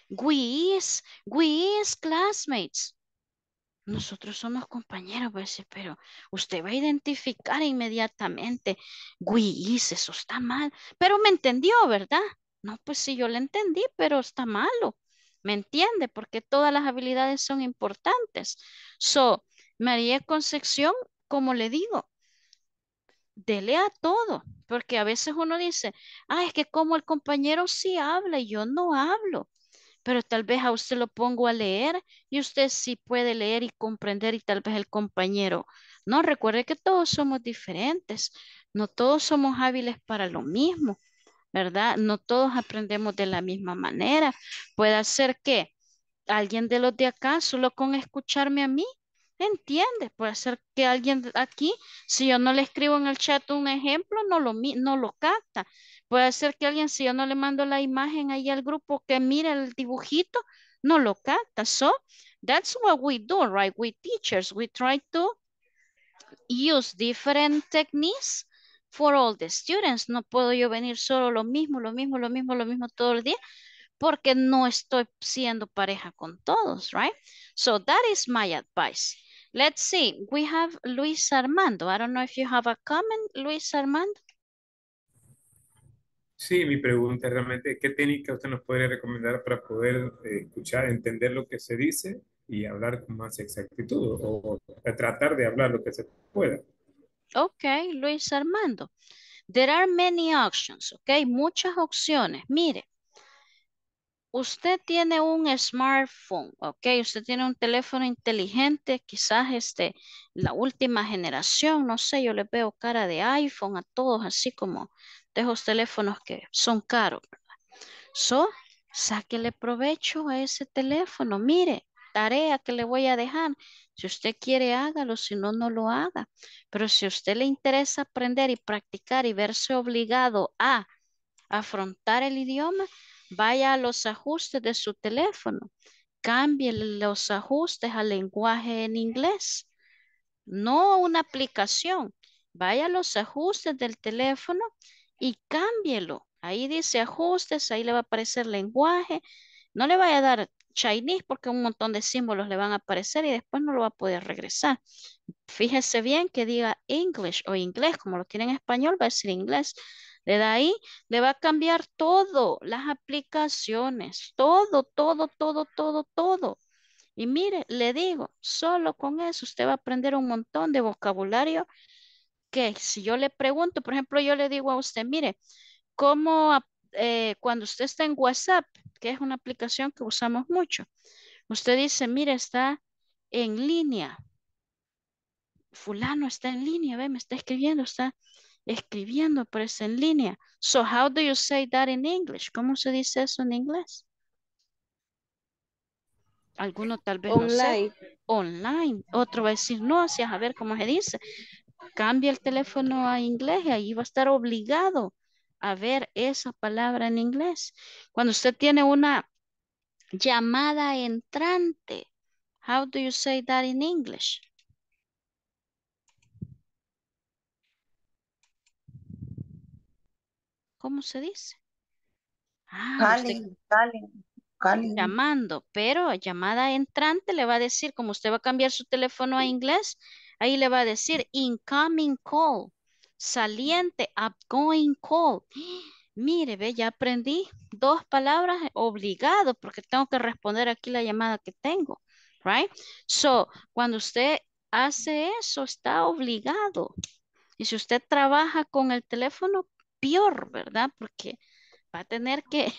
S2: we is, we is classmates. Nosotros somos compañeros, pero usted va a identificar inmediatamente, we is, eso está mal. Pero me entendió, ¿verdad? No, pues sí, yo le entendí, pero está malo. ¿Me entiende? Porque todas las habilidades son importantes. So, María Concepción, como le digo, dele a todo, porque a veces uno dice, ah, es que como el compañero sí habla y yo no hablo, pero tal vez a usted lo pongo a leer y usted sí puede leer y comprender y tal vez el compañero. No, recuerde que todos somos diferentes, no todos somos hábiles para lo mismo. ¿verdad? No todos aprendemos de la misma manera. Puede ser que alguien de los de acá, solo con escucharme a mí, entiende. Puede ser que alguien aquí, si yo no le escribo en el chat un ejemplo, no lo, no lo capta. Puede ser que alguien, si yo no le mando la imagen ahí al grupo que mira el dibujito, no lo capta. So, that's what we do, right? We teachers, we try to use different techniques for all the students. No puedo yo venir solo lo mismo, lo mismo, lo mismo, lo mismo todo el día porque no estoy siendo pareja con todos, right? So that is my advice. Let's see. We have Luis Armando. I don't know if you have a comment, Luis Armando.
S1: Sí, mi pregunta realmente, ¿qué técnica usted nos podría recomendar para poder eh, escuchar, entender lo que se dice y hablar con más exactitud o tratar de hablar lo que se pueda?
S2: Ok, Luis Armando. There are many options, ok, muchas opciones. Mire, usted tiene un smartphone, ok, usted tiene un teléfono inteligente, quizás este, la última generación, no sé, yo le veo cara de iPhone a todos, así como de esos teléfonos que son caros, ¿verdad? So, sáquele provecho a ese teléfono, mire, tarea que le voy a dejar, si usted quiere, hágalo, si no, no lo haga. Pero si a usted le interesa aprender y practicar y verse obligado a afrontar el idioma, vaya a los ajustes de su teléfono. Cambie los ajustes al lenguaje en inglés, no una aplicación. Vaya a los ajustes del teléfono y cámbielo. Ahí dice ajustes, ahí le va a aparecer lenguaje. No le vaya a dar Chinese porque un montón de símbolos le van a aparecer y después no lo va a poder regresar. Fíjese bien que diga English o inglés, como lo tiene en español, va a decir inglés. de ahí, le va a cambiar todo, las aplicaciones, todo, todo, todo, todo, todo. Y mire, le digo, solo con eso usted va a aprender un montón de vocabulario que si yo le pregunto, por ejemplo, yo le digo a usted, mire, ¿cómo eh, cuando usted está en WhatsApp, que es una aplicación que usamos mucho. Usted dice, mira, está en línea. Fulano está en línea, ve, me está escribiendo, está escribiendo, pero es en línea. So, how do you say that in English? ¿Cómo se dice eso en inglés? Alguno tal vez Online. Online. Otro va a decir, no, si a ver cómo se dice. Cambia el teléfono a inglés y ahí va a estar obligado a ver esa palabra en inglés. Cuando usted tiene una llamada entrante, how do you say that in English? ¿Cómo se dice?
S1: Ah, calling, calling,
S2: calling. Llamando, pero llamada entrante le va a decir, como usted va a cambiar su teléfono a inglés, ahí le va a decir incoming call saliente, upgoing call. Mire, ve, ya aprendí dos palabras eh, obligado porque tengo que responder aquí la llamada que tengo, right? So, cuando usted hace eso, está obligado. Y si usted trabaja con el teléfono, peor, ¿verdad? Porque va a tener que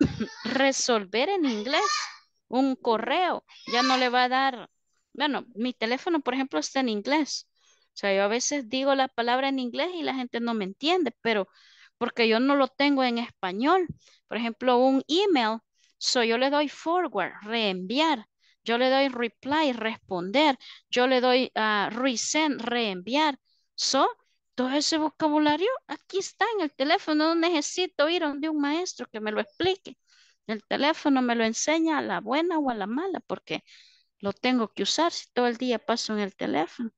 S2: resolver en inglés un correo. Ya no le va a dar, bueno, mi teléfono, por ejemplo, está en inglés. O sea, yo a veces digo la palabra en inglés y la gente no me entiende, pero porque yo no lo tengo en español. Por ejemplo, un email, so yo le doy forward, reenviar. Yo le doy reply, responder. Yo le doy ah, resend, reenviar. So, todo ese vocabulario aquí está en el teléfono. No necesito ir a donde un maestro que me lo explique. El teléfono me lo enseña a la buena o a la mala porque lo tengo que usar si todo el día paso en el teléfono.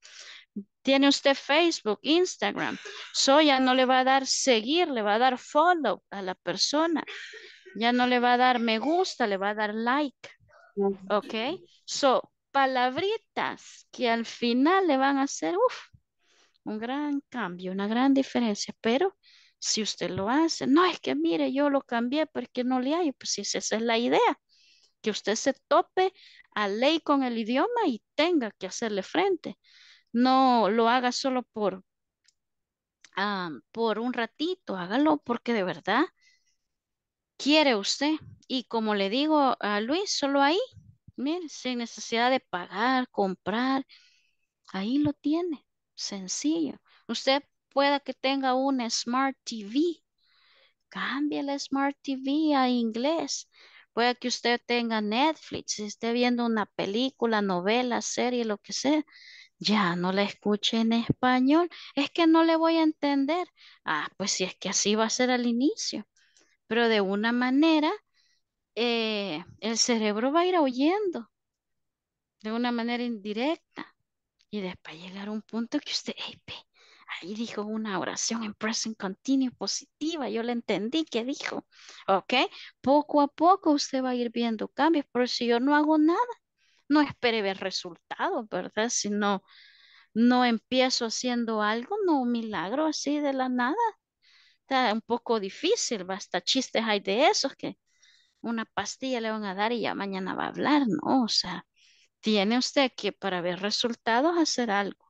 S2: Tiene usted Facebook, Instagram. soy ya no le va a dar seguir, le va a dar follow a la persona. Ya no le va a dar me gusta, le va a dar like. Ok. So, palabritas que al final le van a hacer un gran cambio, una gran diferencia. Pero si usted lo hace, no es que mire, yo lo cambié porque no le hay. Pues esa es la idea que usted se tope a ley con el idioma y tenga que hacerle frente no lo haga solo por, ah, por un ratito, hágalo porque de verdad quiere usted. Y como le digo a Luis, solo ahí, mire, sin necesidad de pagar, comprar, ahí lo tiene, sencillo. Usted pueda que tenga un Smart TV, cambie el Smart TV a inglés. Puede que usted tenga Netflix, esté viendo una película, novela, serie, lo que sea. Ya no la escuché en español, es que no le voy a entender. Ah, pues si es que así va a ser al inicio. Pero de una manera, eh, el cerebro va a ir oyendo de una manera indirecta. Y después llegar a un punto que usted, ahí dijo una oración en present continuous positiva, yo la entendí que dijo, ¿ok? Poco a poco usted va a ir viendo cambios, pero si yo no hago nada, no espere ver resultados, ¿verdad? Si no, no empiezo haciendo algo, no un milagro así de la nada. Está un poco difícil, basta chistes hay de esos que una pastilla le van a dar y ya mañana va a hablar, ¿no? O sea, tiene usted que para ver resultados hacer algo.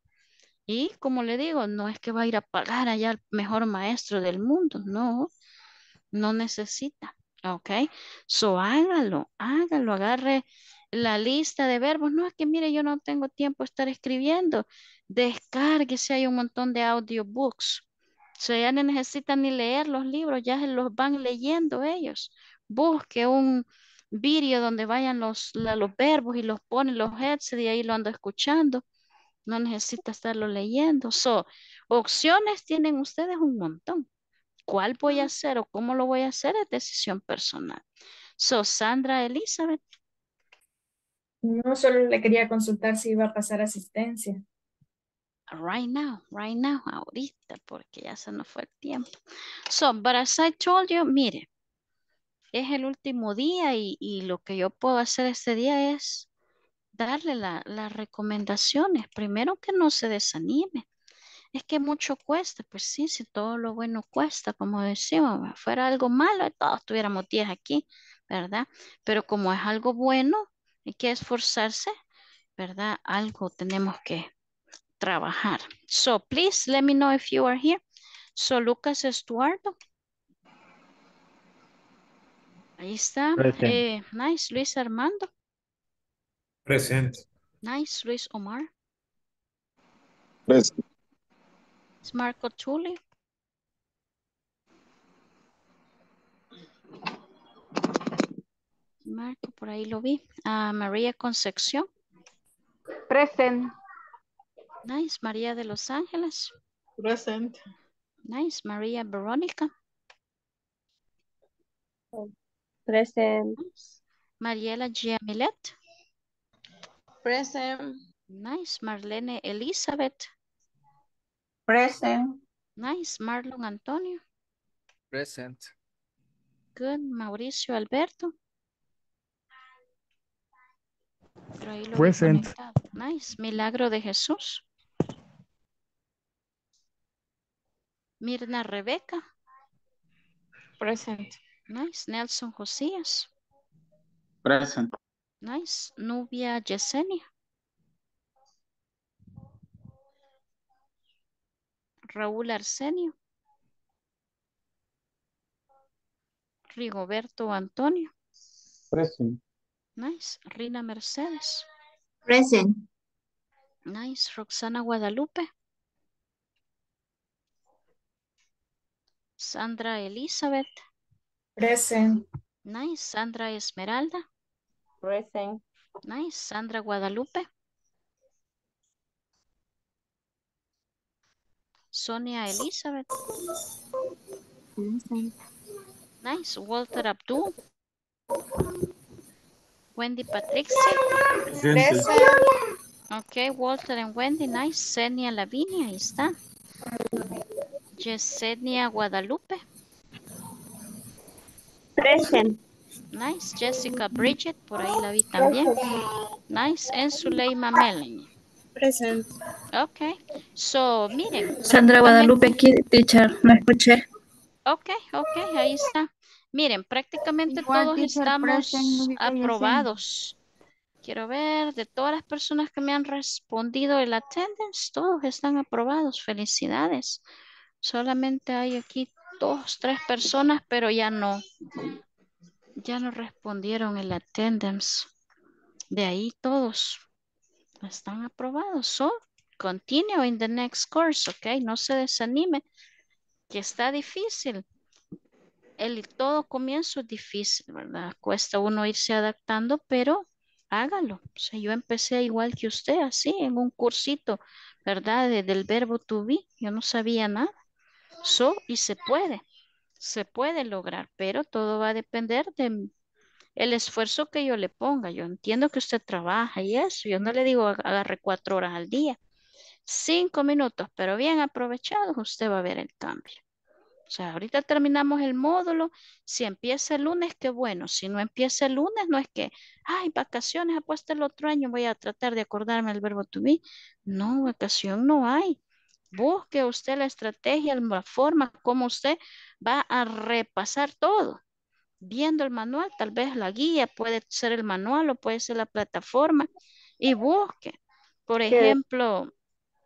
S2: Y como le digo, no es que va a ir a pagar allá al mejor maestro del mundo, no, no necesita, ¿ok? So hágalo, hágalo, agarre la lista de verbos. No, es que mire, yo no tengo tiempo de estar escribiendo. Descárguese, hay un montón de audiobooks. O sea, ya no necesitan ni leer los libros, ya se los van leyendo ellos. Busque un video. donde vayan los, los verbos y los ponen los heads y ahí lo ando escuchando. No necesita estarlo leyendo. So, opciones tienen ustedes un montón. ¿Cuál voy a hacer o cómo lo voy a hacer? Es decisión personal. So, Sandra
S1: Elizabeth, no, solo le quería consultar si iba a pasar asistencia.
S2: Right now, right now, ahorita, porque ya se nos fue el tiempo. So, but as I told you, mire, es el último día y, lo que yo puedo hacer este día es darle las recomendaciones. Primero que no se desanime. Es que mucho cuesta, pues sí, si todo lo bueno cuesta, como decimos, fuera algo malo, todos tuviéramos 10 aquí, ¿verdad? Pero como es algo bueno, hay que esforzarse, ¿verdad? Algo tenemos que trabajar. So, please let me know if you are here. So, Lucas Estuardo. Ahí está. Eh, nice, Luis Armando. Presente. Nice, Luis Omar. Present. Marco Tulli. Marco, por ahí lo vi. María Concepción. Present. Nice. María de Los Ángeles. Present. Nice. María Verónica.
S1: Present.
S2: Mariela Giamilet. Present. Nice. Marlene Elizabeth. Present. Nice. Marlon Antonio. Present. Good. Mauricio Alberto. Present. Nice. Milagro de Jesús. Mirna Rebeca. Present. Nice. Nelson Josías. Present. Nice. Nubia Yesenia. Raúl Arsenio. Rigoberto Antonio. Present. Nice. Rina Mercedes. Present. Nice. Roxana Guadalupe. Sandra Elizabeth.
S1: Present.
S2: Nice. Sandra Esmeralda. Present. Nice. Sandra Guadalupe. Sonia Elizabeth. Present. Nice. Walter Abdul. Wendy Patricia. Presente. Ok, Walter and Wendy, nice. Senia Lavinia, ahí está. Yesenia Guadalupe. Present. Nice. Jessica Bridget, por ahí la vi también. Nice. en Suleima Melanie. Present. Ok. So, miren. Sandra Guadalupe
S1: aquí, teacher. me escuché.
S2: Ok, ok, ahí está. Miren, prácticamente todos estamos aprobados. Quiero ver, de todas las personas que me han respondido el attendance, todos están aprobados. Felicidades. Solamente hay aquí dos, tres personas, pero ya no. Ya no respondieron el attendance. De ahí todos están aprobados. So, continue in the next course, ok? No se desanime, que está difícil el todo comienzo es difícil, ¿verdad? Cuesta uno irse adaptando, pero hágalo. sea, yo empecé igual que usted, así, en un cursito, ¿verdad? del verbo to be, yo no sabía nada. So y se puede, se puede lograr, pero todo va a depender de el esfuerzo que yo le ponga. Yo entiendo que usted trabaja y eso, yo no le digo agarre cuatro horas al día, cinco minutos, pero bien aprovechados, usted va a ver el cambio. O sea, ahorita terminamos el módulo. Si empieza el lunes, qué bueno. Si no empieza el lunes, no es que, ay, vacaciones, apuesta ah, el otro año, voy a tratar de acordarme el verbo to be. No, vacación no hay. Busque usted la estrategia, la forma como usted va a repasar todo. Viendo el manual, tal vez la guía, puede ser el manual o puede ser la plataforma y busque. Por ejemplo,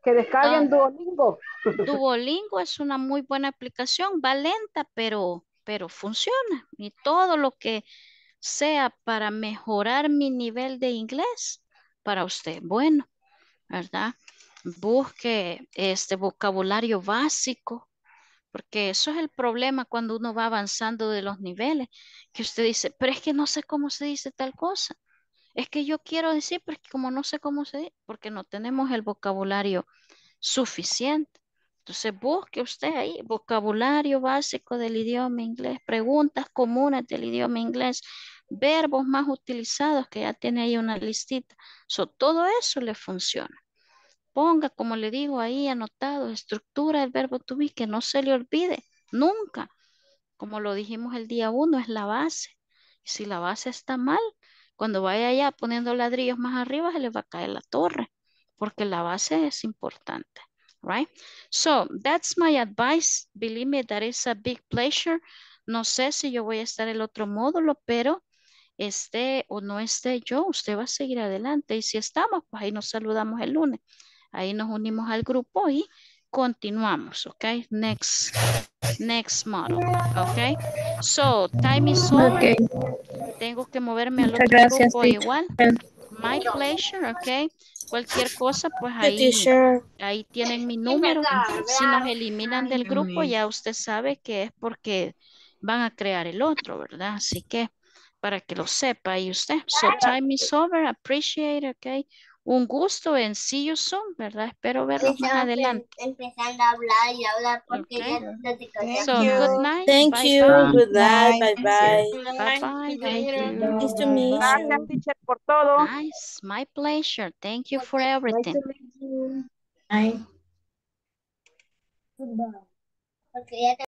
S2: que descarguen ah. Duolingo. Duolingo es una muy buena aplicación, va lenta, pero, pero funciona. Y todo lo que sea para mejorar mi nivel de inglés, para usted, bueno, ¿verdad? Busque este vocabulario básico, porque eso es el problema cuando uno va avanzando de los niveles, que usted dice, pero es que no sé cómo se dice tal cosa. Es que yo quiero decir, porque como no sé cómo se dice, porque no tenemos el vocabulario suficiente. Entonces busque usted ahí vocabulario básico del idioma inglés, preguntas comunes del idioma inglés, verbos más utilizados que ya tiene ahí una listita. todo eso le funciona. Ponga, como le digo ahí anotado, estructura el verbo to be, que no se le olvide nunca. Como lo dijimos el día uno, es la base. Si la base está mal, cuando vaya allá poniendo ladrillos más arriba, se le va a caer la torre, porque la base es importante, right? So, that's my advice. Believe me, that is a big pleasure. No sé si yo voy a estar el otro módulo, pero esté o no esté yo, usted va a seguir adelante. Y si estamos, pues ahí nos saludamos el lunes. Ahí nos unimos al grupo y continuamos, ok? Next, next model, ok? So, time is over. Tengo que moverme al otro grupo igual. My pleasure, ok. Cualquier cosa, pues ahí, ahí tienen mi número. Si nos eliminan del grupo, ya usted sabe que es porque van a crear el otro, ¿verdad? Así que para que lo sepa y usted. So time is over. Appreciate, okay un gusto en See You ¿verdad?
S1: Espero verlos más em, adelante. Empezando a hablar y hablar porque okay. ya no te So, good night. Thank you. Good night. Bye bye. Bye bye. Thank you. Nice to meet you.
S2: Gracias, teacher, por todo. Nice. My pleasure. Thank you for everything. Nice Goodbye.
S1: Porque ya